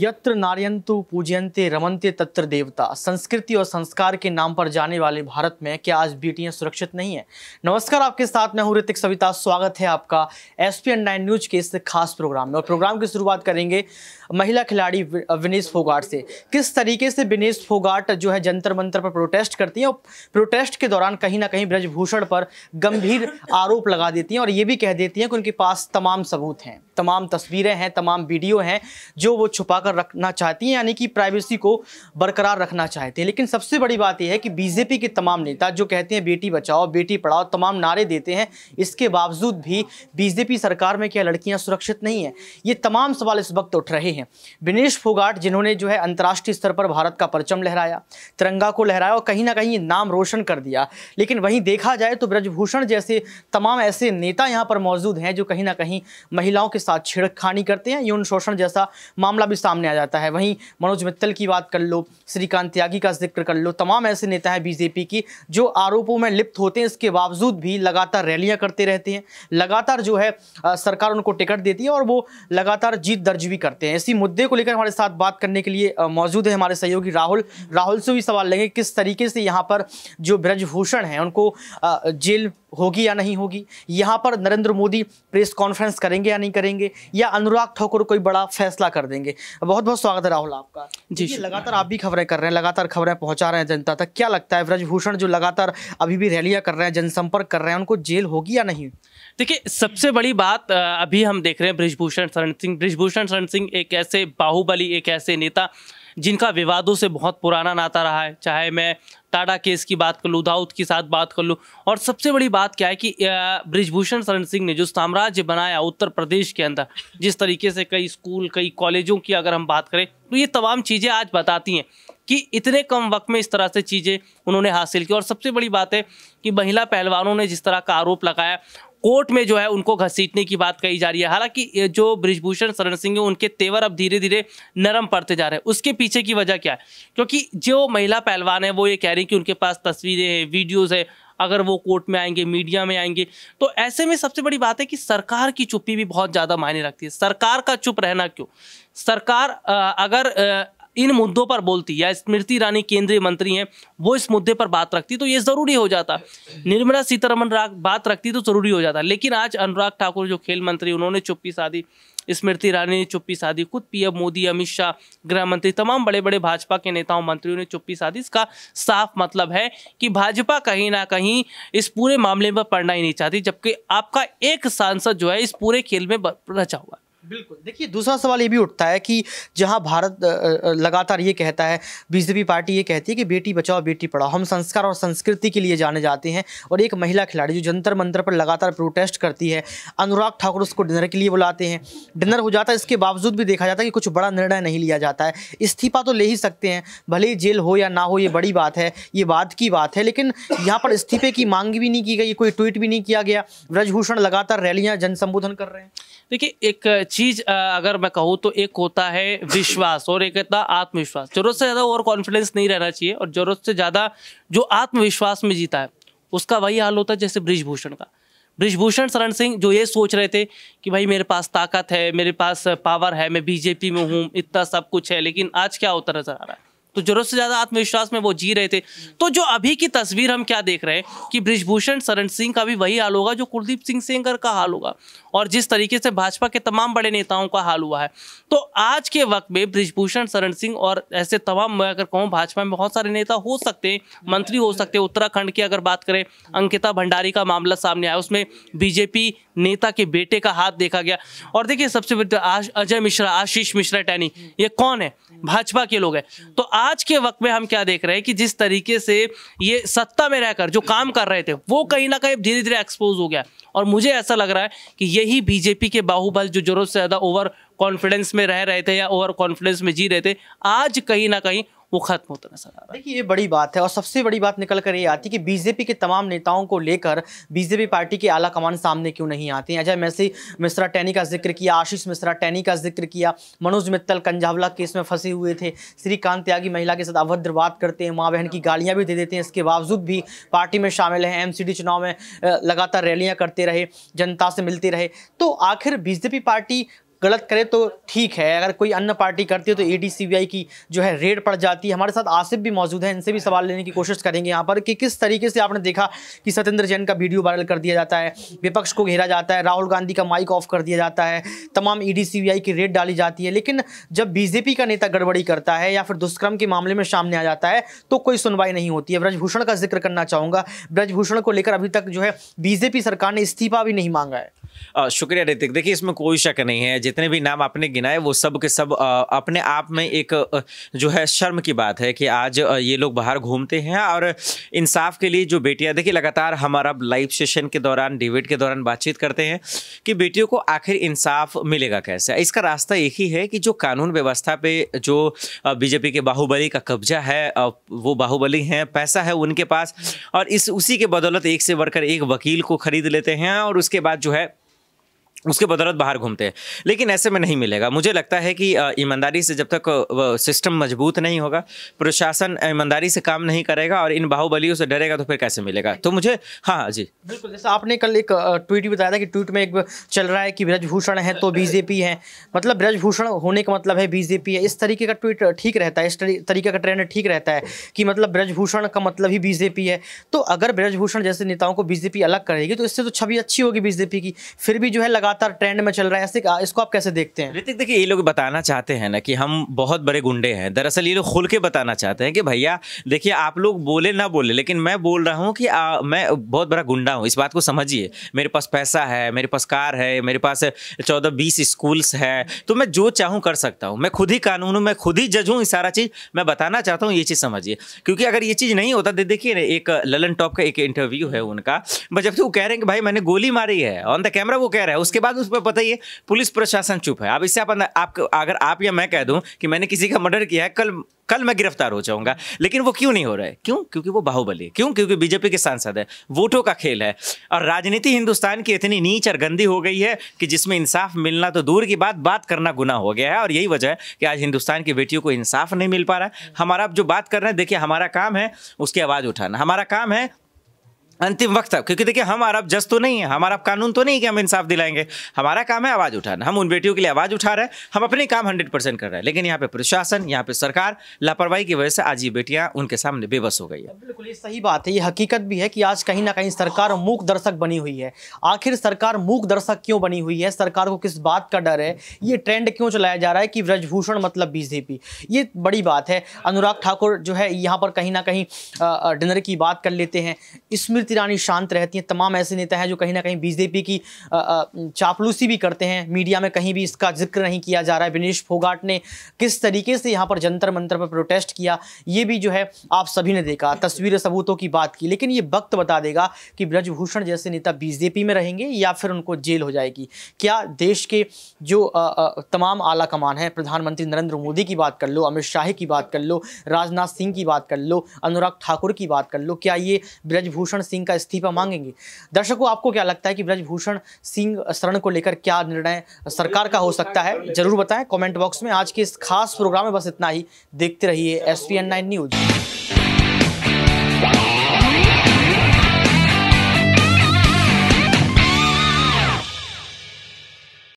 यत्र नारियंतु पूजयंते रमनते तत्र देवता संस्कृति और संस्कार के नाम पर जाने वाले भारत में क्या आज बेटियां सुरक्षित नहीं है नमस्कार आपके साथ मैं हूं ऋतिक सविता स्वागत है आपका एस पी न्यूज के इस खास प्रोग्राम में और प्रोग्राम की शुरुआत करेंगे महिला खिलाड़ी विनेश फोगाट से किस तरीके से विनेश फोगाट जो है जंतर मंतर पर प्रोटेस्ट करती हैं और प्रोटेस्ट के दौरान कहीं ना कहीं ब्रजभूषण पर गंभीर आरोप लगा देती हैं और ये भी कह देती हैं कि उनके पास तमाम सबूत हैं तमाम तस्वीरें हैं तमाम वीडियो हैं जो वो छुपा कर रखना चाहती हैं यानी कि प्राइवेसी को बरकरार रखना चाहते हैं लेकिन सबसे बड़ी बात यह है कि बीजेपी के तमाम नेता जो कहते हैं बेटी बचाओ बेटी पढ़ाओ तमाम नारे देते हैं इसके बावजूद भी बीजेपी सरकार में क्या लड़कियां सुरक्षित नहीं हैं ये तमाम सवाल इस वक्त उठ रहे हैं हैं विनेश फोगाट जिन्होंने जो है अंतर्राष्ट्रीय स्तर पर भारत का परचम लहराया तिरंगा को लहराया और कहीं ना कहीं नाम रोशन कर दिया लेकिन वहीं देखा जाए तो ब्रजभूषण जैसे तमाम ऐसे नेता यहाँ पर मौजूद हैं जो कहीं ना कहीं महिलाओं के साथ छेड़खानी करते हैं यौन शोषण जैसा मामला भी सामने आ जाता है वहीं मनोज मित्तल की बात कर लो श्रीकांत त्यागी का जिक्र कर लो तमाम ऐसे नेता हैं बीजेपी की जो आरोपों में लिप्त होते हैं इसके बावजूद भी लगातार रैलियां करते रहते हैं लगातार जो है सरकार उनको टिकट देती है और वो लगातार जीत दर्ज भी करते हैं इसी मुद्दे को लेकर हमारे साथ बात करने के लिए मौजूद है हमारे सहयोगी राहुल राहुल से भी सवाल लेंगे किस तरीके से यहाँ पर जो ब्रजभूषण है उनको जेल होगी या नहीं होगी यहाँ पर नरेंद्र मोदी प्रेस कॉन्फ्रेंस करेंगे या नहीं करेंगे या अनुराग ठाकुर कोई बड़ा फैसला कर देंगे बहुत बहुत स्वागत है राहुल आपका जी लगातार आप भी खबरें कर रहे हैं लगातार खबरें पहुँचा रहे हैं जनता तक क्या लगता है ब्रजभूषण जो लगातार अभी भी रैलियाँ कर रहे हैं जनसंपर्क कर रहे हैं उनको जेल होगी या नहीं देखिए सबसे बड़ी बात अभी हम देख रहे हैं ब्रिजभूषण शरण सिंह ब्रिजभूषण शरण सिंह एक ऐसे बाहुबली एक ऐसे नेता जिनका विवादों से बहुत पुराना नाता रहा है चाहे मैं टाटा केस की बात कर लूँ दाऊद के साथ बात कर लूँ और सबसे बड़ी बात क्या है कि ब्रिजभूषण शरण सिंह ने जो साम्राज्य बनाया उत्तर प्रदेश के अंदर जिस तरीके से कई स्कूल कई कॉलेजों की अगर हम बात करें तो ये तमाम चीज़ें आज बताती हैं कि इतने कम वक्त में इस तरह से चीज़ें उन्होंने हासिल की और सबसे बड़ी बात है कि महिला पहलवानों ने जिस तरह का आरोप लगाया कोर्ट में जो है उनको घसीटने की बात कही जा रही है हालांकि जो ब्रिजभूषण शरण सिंह है उनके तेवर अब धीरे धीरे नरम पड़ते जा रहे हैं उसके पीछे की वजह क्या है क्योंकि जो महिला पहलवान है वो ये कह रही कि उनके पास तस्वीरें हैं वीडियोज़ है अगर वो कोर्ट में आएंगे मीडिया में आएंगे तो ऐसे में सबसे बड़ी बात है कि सरकार की चुप्पी भी बहुत ज़्यादा मायने रखती है सरकार का चुप रहना क्यों सरकार अगर इन मुद्दों पर बोलती या स्मृति ईरानी केंद्रीय मंत्री हैं वो इस मुद्दे पर बात रखती तो ये ज़रूरी हो जाता निर्मला सीतारमन बात रखती तो ज़रूरी हो जाता लेकिन आज अनुराग ठाकुर जो खेल मंत्री उन्होंने चुप्पी साधी स्मृति ईरानी ने चुप्पी साधी खुद पीएम मोदी अमित शाह गृह मंत्री तमाम बड़े बड़े भाजपा के नेताओं मंत्रियों ने चुप्पी साधी इसका साफ मतलब है कि भाजपा कहीं ना कहीं इस पूरे मामले में पड़ना ही नहीं चाहती जबकि आपका एक सांसद जो है इस पूरे खेल में रचा हुआ बिल्कुल देखिए दूसरा सवाल ये भी उठता है कि जहाँ भारत लगातार ये कहता है बीजेपी पार्टी ये कहती है कि बेटी बचाओ बेटी पढ़ाओ हम संस्कार और संस्कृति के लिए जाने जाते हैं और एक महिला खिलाड़ी जो जंतर मंतर पर लगातार प्रोटेस्ट करती है अनुराग ठाकुर उसको डिनर के लिए बुलाते हैं डिनर हो जाता है इसके बावजूद भी देखा जाता है कि कुछ बड़ा निर्णय नहीं लिया जाता है इस्तीफा तो ले ही सकते हैं भले ही जेल हो या ना हो ये बड़ी बात है ये बात की बात है लेकिन यहाँ पर इस्तीफे की मांग भी नहीं की गई कोई ट्वीट भी नहीं किया गया ब्रजभूषण लगातार रैलियाँ जनसंबोधन कर रहे हैं देखिए एक चीज अगर मैं कहूँ तो एक होता है विश्वास और एक होता है आत्मविश्वास जरूरत से ज़्यादा ओवर कॉन्फिडेंस नहीं रहना चाहिए और जरूरत से ज़्यादा जो आत्मविश्वास में जीता है उसका वही हाल होता है जैसे ब्रिजभूषण का ब्रिजभूषण शरण सिंह जो ये सोच रहे थे कि भाई मेरे पास ताकत है मेरे पास पावर है मैं बीजेपी में हूँ इतना सब कुछ है लेकिन आज क्या होता नजर आ रहा है तो जरूरत से ज़्यादा आत्मविश्वास में वो जी रहे थे तो जो अभी की तस्वीर हम क्या देख रहे हैं कि ब्रिजभूषण शरण सिंह का भी वही हाल होगा जो कुलदीप सिंह सेंगर का हाल होगा और जिस तरीके से भाजपा के तमाम बड़े नेताओं का हाल हुआ है तो आज के वक्त में ब्रिजभूषण शरण सिंह और ऐसे तमाम मैं अगर कहूँ भाजपा में बहुत सारे नेता हो सकते हैं मंत्री हो सकते हैं उत्तराखंड की अगर बात करें अंकिता भंडारी का मामला सामने आया उसमें बीजेपी नेता के बेटे का हाथ देखा गया और देखिए सबसे बड़ी तो अजय मिश्रा आशीष मिश्रा टैनी ये कौन है भाजपा के लोग हैं तो आज के वक्त में हम क्या देख रहे हैं कि जिस तरीके से ये सत्ता में रहकर जो काम कर रहे थे वो कहीं ना कहीं धीरे धीरे एक्सपोज हो गया और मुझे ऐसा लग रहा है कि यही बीजेपी के बाहुबल जो जरूरत से ज़्यादा ओवर कॉन्फिडेंस में रह रहे थे या ओवर कॉन्फिडेंस में जी रहे थे आज कहीं ना कहीं वो खत्म होता नजर आ रहा है देखिए ये बड़ी बात है और सबसे बड़ी बात निकल कर ये आती है कि बीजेपी के तमाम नेताओं को लेकर बीजेपी पार्टी के आला कमान सामने क्यों नहीं आते हैं अजय मैसी मिश्रा टैनी का जिक्र किया आशीष मिश्रा टैनी का जिक्र किया मनोज मित्तल कंजावला केस में फंसे हुए थे श्रीकांत त्यागी महिला के साथ अभद्र बात करते हैं माँ बहन की गालियाँ भी दे देते हैं इसके बावजूद भी पार्टी में शामिल हैं एम चुनाव में लगातार रैलियाँ करते रहे जनता से मिलते रहे तो आखिर बीजेपी पार्टी गलत करे तो ठीक है अगर कोई अन्य पार्टी करती है तो ईडी सीबीआई की जो है रेड पड़ जाती है हमारे साथ आसिफ भी मौजूद है इनसे भी सवाल लेने की कोशिश करेंगे यहाँ पर कि किस तरीके से आपने देखा कि सत्येंद्र जैन का वीडियो वायरल कर दिया जाता है विपक्ष को घेरा जाता है राहुल गांधी का माइक ऑफ कर दिया जाता है तमाम ई e डी की रेड डाली जाती है लेकिन जब बीजेपी का नेता गड़बड़ी करता है या फिर दुष्कर्म के मामले में सामने आ जाता है तो कोई सुनवाई नहीं होती है ब्रजभूषण का जिक्र करना चाहूँगा ब्रजभूषण को लेकर अभी तक जो है बीजेपी सरकार ने इस्तीफा भी नहीं मांगा है शुक्रिया ऋतिक देखिए इसमें कोई शक नहीं है जितने भी नाम आपने गिनाए वो सब के सब अपने आप में एक जो है शर्म की बात है कि आज ये लोग बाहर घूमते हैं और इंसाफ के लिए जो बेटियां देखिए लगातार हमारा लाइव सेशन के दौरान डिबेट के दौरान बातचीत करते हैं कि बेटियों को आखिर इंसाफ मिलेगा कैसे इसका रास्ता एक ही है कि जो कानून व्यवस्था पे जो बीजेपी के बाहुबली का कब्जा है वो बाहुबली हैं पैसा है उनके पास और इस उसी के बदौलत एक से बढ़कर एक वकील को खरीद लेते हैं और उसके बाद जो है उसके बदौलत बाहर घूमते हैं लेकिन ऐसे में नहीं मिलेगा मुझे लगता है कि ईमानदारी से जब तक सिस्टम मजबूत नहीं होगा प्रशासन ईमानदारी से काम नहीं करेगा और इन बाहुबलियों से डरेगा तो फिर कैसे मिलेगा तो मुझे हाँ जी बिल्कुल जैसे आपने कल एक ट्वीट भी बताया था कि ट्वीट में एक चल रहा है कि ब्रजभूषण है तो बीजेपी है मतलब ब्रजभूषण होने का मतलब है बीजेपी है इस तरीके का ट्वीट ठीक रहता है इस तरीके का ट्रेंड ठीक रहता है कि मतलब ब्रजभूषण का मतलब ही बीजेपी है तो अगर ब्रजभूषण जैसे नेताओं को बीजेपी अलग करेगी तो इससे तो छवि अच्छी होगी बीजेपी की फिर भी जो है लगा लगातार ट्रेंड में चल रहा है ऐसे इसको आप कैसे देखते हैं ऋतिक देखिए ये लोग बताना चाहते हैं ना कि हम बहुत बड़े गुंडे हैं दरअसल ये लोग खुल के बताना चाहते हैं कि भैया देखिए आप लोग बोले ना बोले लेकिन मैं बोल रहा हूँ कि आ, मैं बहुत बड़ा गुंडा हूँ इस बात को समझिए मेरे पास पैसा है मेरे पास कार है मेरे पास चौदह बीस स्कूल्स है तो मैं जो चाहूँ कर सकता हूँ मैं खुद ही कानून हूँ मैं खुद ही जज हूँ ये सारा चीज़ मैं बताना चाहता हूँ ये चीज़ समझिए क्योंकि अगर ये चीज़ नहीं होता देखिए ना एक ललन टॉप का एक इंटरव्यू है उनका जब वो कह रहे हैं कि भाई मैंने गोली मारी है ऑन द कैमरा वो कह रहा है उसके उसके बाद उस पर पता बताइए पुलिस प्रशासन चुप है अब इससे आप अगर आप या मैं कह दूँ कि मैंने किसी का मर्डर किया है कल कल मैं गिरफ्तार हो जाऊंगा लेकिन वो क्यों नहीं हो रहा है क्यों क्योंकि वो बाहुबली है क्यों क्योंकि बीजेपी के सांसद है वोटों का खेल है और राजनीति हिंदुस्तान की इतनी नीच और गंदी हो गई है कि जिसमें इंसाफ मिलना तो दूर की बात बात करना गुना हो गया है और यही वजह है कि आज हिंदुस्तान की बेटियों को इंसाफ नहीं मिल पा रहा है हमारा जो बात कर रहे हैं देखिए हमारा काम है उसकी आवाज़ उठाना हमारा काम है अंतिम वक्त तक क्योंकि देखिए हम अरब जज तो नहीं है हमारा कानून तो नहीं कि हम इंसाफ दिलाएंगे हमारा काम है आवाज़ उठाना हम उन बेटियों के लिए आवाज़ उठा रहे हैं हम अपने काम हंड्रेड परसेंट कर रहे हैं लेकिन यहाँ पे प्रशासन यहाँ पे सरकार लापरवाही की वजह से आज ये बेटियाँ उनके सामने बेबस हो गई है बिल्कुल ये सही बात है ये हकीकत भी है कि आज कहीं ना कहीं सरकार मूक दर्शक बनी हुई है आखिर सरकार मूक दर्शक क्यों बनी हुई है सरकार को किस बात का डर है ये ट्रेंड क्यों चलाया जा रहा है कि ब्रजभूषण मतलब बीजेपी ये बड़ी बात है अनुराग ठाकुर जो है यहाँ पर कहीं ना कहीं डिनर की बात कर लेते हैं स्मृति स्मृति ईरानी शांत रहती हैं तमाम ऐसे नेता हैं जो कहीं ना कहीं बीजेपी की चापलूसी भी करते हैं मीडिया में कहीं भी इसका जिक्र नहीं किया जा रहा है विनेश फोगाट ने किस तरीके से यहाँ पर जंतर मंत्र पर प्रोटेस्ट किया ये भी जो है आप सभी ने देखा तस्वीर सबूतों की बात की लेकिन ये वक्त बता देगा कि ब्रजभूषण जैसे नेता बीजेपी में रहेंगे या फिर उनको जेल हो जाएगी क्या देश के जो तमाम आला कमान है प्रधानमंत्री नरेंद्र मोदी की बात कर लो अमित शाह की बात कर लो राजनाथ सिंह की बात कर लो अनुराग ठाकुर की बात कर लो क्या ये ब्रजभूषण सिंह सिंह का इस्तीफा मांगेंगे दर्शकों आपको क्या लगता है कि ब्रजभूषण सिंह शरण को लेकर क्या निर्णय सरकार का हो सकता है जरूर बताएं कमेंट बॉक्स में आज के इस खास प्रोग्राम में बस इतना ही देखते रहिए एस न्यूज